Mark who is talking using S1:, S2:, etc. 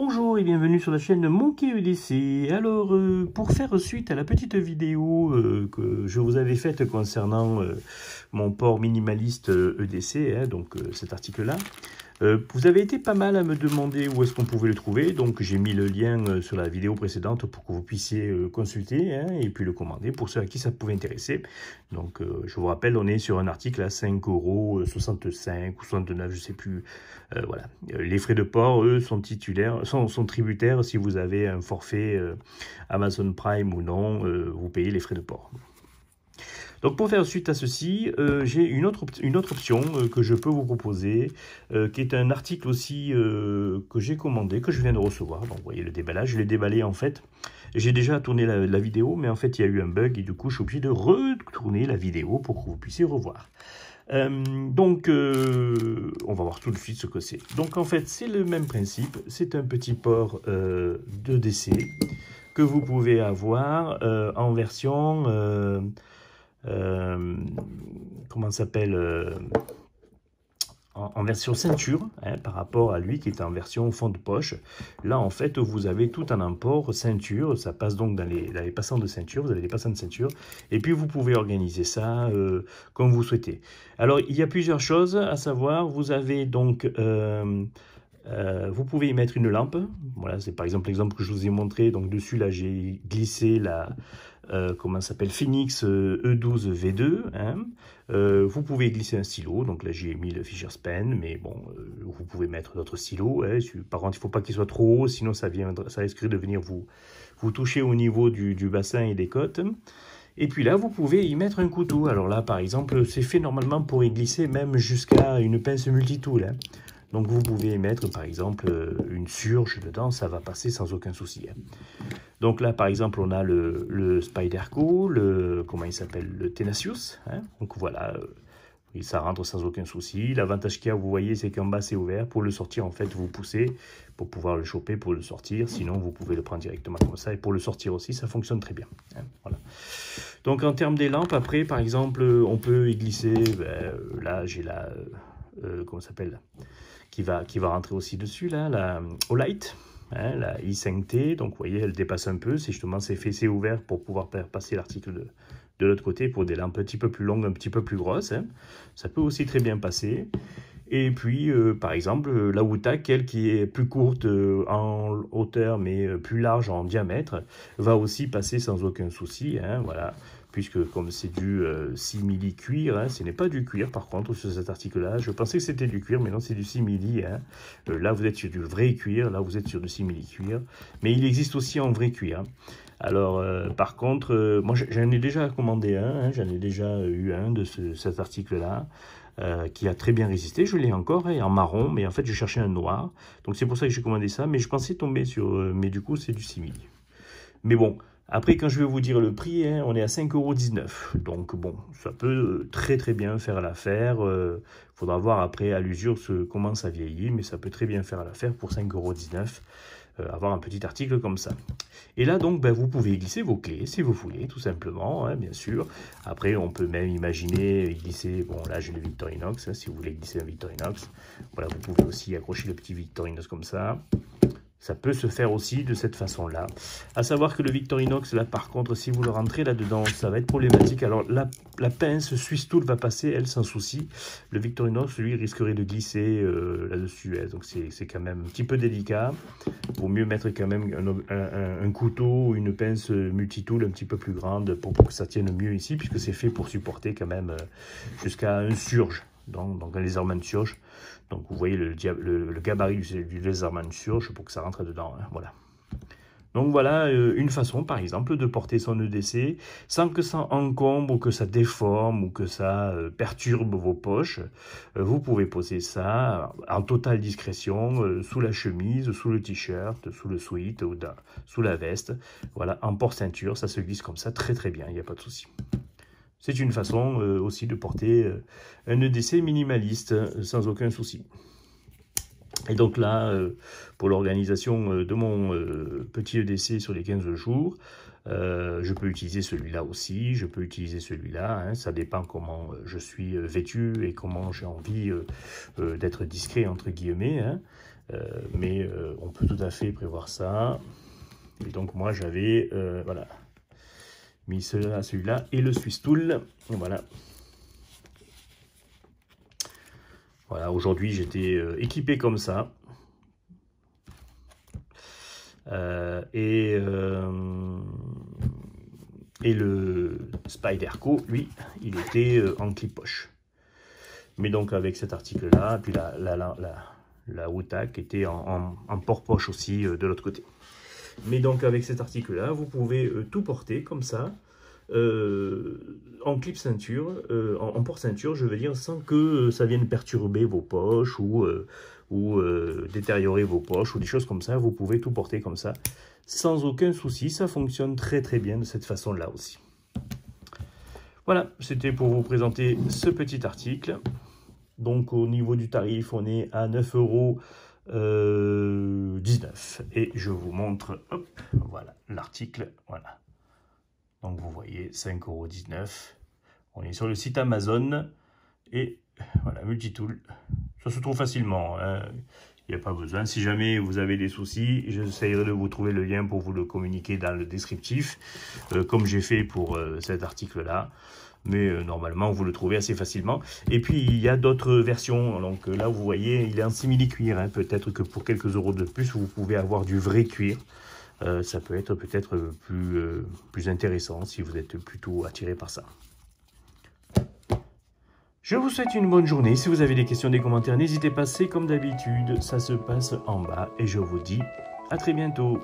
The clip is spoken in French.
S1: Bonjour et bienvenue sur la chaîne Monkey EDC. Alors, euh, pour faire suite à la petite vidéo euh, que je vous avais faite concernant euh, mon port minimaliste EDC, hein, donc cet article-là, euh, vous avez été pas mal à me demander où est-ce qu'on pouvait le trouver, donc j'ai mis le lien euh, sur la vidéo précédente pour que vous puissiez euh, consulter hein, et puis le commander pour ceux à qui ça pouvait intéresser. Donc je vous rappelle, on est sur un article à 5,65€ ou 69, je ne sais plus. voilà. Les frais de port, eux, sont titulaires, sont tributaires si vous avez un forfait Amazon Prime ou non, vous payez les frais de port. Donc pour faire suite à ceci, euh, j'ai une autre, une autre option euh, que je peux vous proposer, euh, qui est un article aussi que j'ai commandé, que je viens de recevoir. Donc vous voyez le déballage, je l'ai déballé en fait. J'ai déjà tourné la, la, vidéo, mais en fait il y a eu un bug et du coup je suis obligé de retourner la vidéo pour que vous puissiez revoir. donc, on va voir tout de suite ce que c'est. Donc, en fait, c'est le même principe. C'est un petit port de DC que vous pouvez avoir en version euh, comment s'appelle euh, en, version ceinture hein, par rapport à lui qui est en version fond de poche. Là, en fait, vous avez tout un emport ceinture. Ça passe donc dans les, passants de ceinture. Vous avez les passants de ceinture. Et puis, vous pouvez organiser ça euh, comme vous souhaitez. Alors, il y a plusieurs choses à savoir. Vous avez donc... vous pouvez y mettre une lampe, voilà c'est par exemple l'exemple que je vous ai montré, donc dessus là j'ai glissé la, euh, comment comment s'appelle Phoenix E12 euh, e V2. Hein. Euh, vous pouvez glisser un stylo, donc là j'ai mis le Fisher's Pen, mais bon, vous pouvez mettre d'autres stylos. Hein. Par contre, il ne faut pas qu'il soit trop haut, sinon ça, vient, ça risque de venir vous, vous toucher au niveau du, bassin et des côtes. Et puis là, vous pouvez y mettre un couteau. Alors là, par exemple, c'est fait normalement pour y glisser même jusqu'à une pince multitool. Hein. Donc vous pouvez y mettre par exemple une surge dedans, ça va passer sans aucun souci. Hein. Donc là, par exemple, on a le, le Spyderco, le, comment il s'appelle, le Tenacious. Hein. Donc voilà, euh, ça rentre sans aucun souci. L'avantage qu'il y a, vous voyez, c'est qu'en bas, c'est ouvert. Pour le sortir, en fait, vous poussez pour pouvoir le choper, pour le sortir. Sinon, vous pouvez le prendre directement comme ça. Et pour le sortir aussi, ça fonctionne très bien. Hein, Donc, en termes des lampes, après, par exemple, on peut y glisser. Ben, là, j'ai la... Euh, euh, comment s'appelle qui va, qui va rentrer aussi dessus, là, la Olight. Hein, la I5T, donc vous voyez, elle dépasse un peu, c'est justement ses fessées ouverts pour pouvoir faire passer l'article de, l'autre côté pour des lampes un petit peu plus longues, un petit peu plus grosses. Hein. Ça peut aussi très bien passer. Et puis, euh, par exemple, euh, la Wuta qu'elle qui est plus courte euh, en hauteur mais plus large en diamètre, va aussi passer sans aucun souci. Hein, voilà puisque comme c'est du euh, simili cuir, hein, ce n'est pas du cuir par contre sur cet article-là. Je pensais que c'était du cuir, mais non, c'est du simili. Hein. Euh, là, vous êtes sur du vrai cuir, là, vous êtes sur du simili cuir, mais il existe aussi en vrai cuir. Alors, euh, par contre, moi, j'en ai déjà commandé un, hein, j'en ai déjà eu un de cet article-là. qui a très bien résisté. Je l'ai encore et en marron, mais en fait, je cherchais un noir. Donc, c'est pour ça que j'ai commandé ça. Mais je pensais tomber sur... mais du coup, c'est du simili. Mais bon, après, quand je vais vous dire le prix, hein, on est à 5,19€. Donc bon, ça peut euh, très très bien faire l'affaire. Il euh, faudra voir après à l'usure comment ça vieillit, mais ça peut très bien faire l'affaire pour 5,19€. Euh, avoir un petit article comme ça. Et là, donc, ben, vous pouvez glisser vos clés si vous voulez, tout simplement, hein, bien sûr. Après, on peut même imaginer glisser, bon, là, j'ai le Victorinox, hein, si vous voulez glisser un Victorinox. Voilà, vous pouvez aussi accrocher le petit Victorinox comme ça. Ça peut se faire aussi de cette façon-là. À savoir que le Victorinox, là, par contre, si vous le rentrez là-dedans, ça va être problématique. Alors, la, la pince Swiss Tool va passer, elle, sans souci. Le Victorinox, lui, risquerait de glisser euh, là-dessus. Hein. donc, c'est quand même un petit peu délicat. Vaut mieux mettre quand même un, couteau ou une pince multitool un petit peu plus grande pour que ça tienne mieux ici, puisque c'est fait pour supporter quand même euh, jusqu'à un surge donc un surge, Donc vous voyez le, gabarit du, du Surge pour que ça rentre dedans. Hein, voilà. Donc voilà euh, une façon, par exemple, de porter son EDC sans que ça encombre, que ça déforme ou que ça euh, perturbe vos poches. Euh, vous pouvez poser ça en totale discrétion sous la chemise, sous le t-shirt, sous le sweat ou sous la veste. Voilà, en porte ceinture, ça se glisse comme ça très très bien, il n'y a pas de souci. C'est une façon euh, aussi de porter euh, un EDC minimaliste euh, sans aucun souci. Et donc là, pour l'organisation de mon petit EDC sur les 15 jours, je peux utiliser celui-là aussi, je peux utiliser celui-là, hein. ça dépend comment je suis vêtu et comment j'ai envie d'être discret entre guillemets, hein. mais on peut tout à fait prévoir ça. Et donc moi j'avais, voilà, mis celui-là, et le Swiss Tool. Voilà. Voilà, aujourd'hui j'étais euh, équipé comme ça. Euh, et, euh, et le Spyderco, lui, il était euh, en clip poche. Mais donc avec cet article-là, puis la, la, la, la, la était en, en port poche aussi de l'autre côté. Mais donc avec cet article-là, vous pouvez euh, tout porter comme ça, euh, en clip ceinture, euh, en, porte ceinture, je veux dire, sans que ça vienne perturber vos poches ou, ou détériorer vos poches ou des choses comme ça. Vous pouvez tout porter comme ça, sans aucun souci. Ça fonctionne très très bien de cette façon-là aussi. Voilà, c'était pour vous présenter ce petit article. Donc au niveau du tarif, on est à 9 euros 19. Euh, et je vous montre, voilà, l'article, voilà. Donc vous voyez, 5,19€. On est sur le site Amazon. Et voilà, multitool. Ça se trouve facilement. Hein. Il n'y a pas besoin. Si jamais vous avez des soucis, j'essaierai de vous trouver le lien pour vous le communiquer dans le descriptif, euh, comme j'ai fait pour euh, cet article-là mais euh, normalement vous le trouvez assez facilement. Et puis il y a d'autres versions, donc euh, là vous voyez il est en simili-cuir, hein. peut-être que pour quelques euros de plus vous pouvez avoir du vrai cuir. Euh, ça peut être peut-être plus, plus intéressant si vous êtes plutôt attiré par ça. Je vous souhaite une bonne journée. Si vous avez des questions, des commentaires, n'hésitez pas, c'est comme d'habitude, ça se passe en bas. Et je vous dis à très bientôt.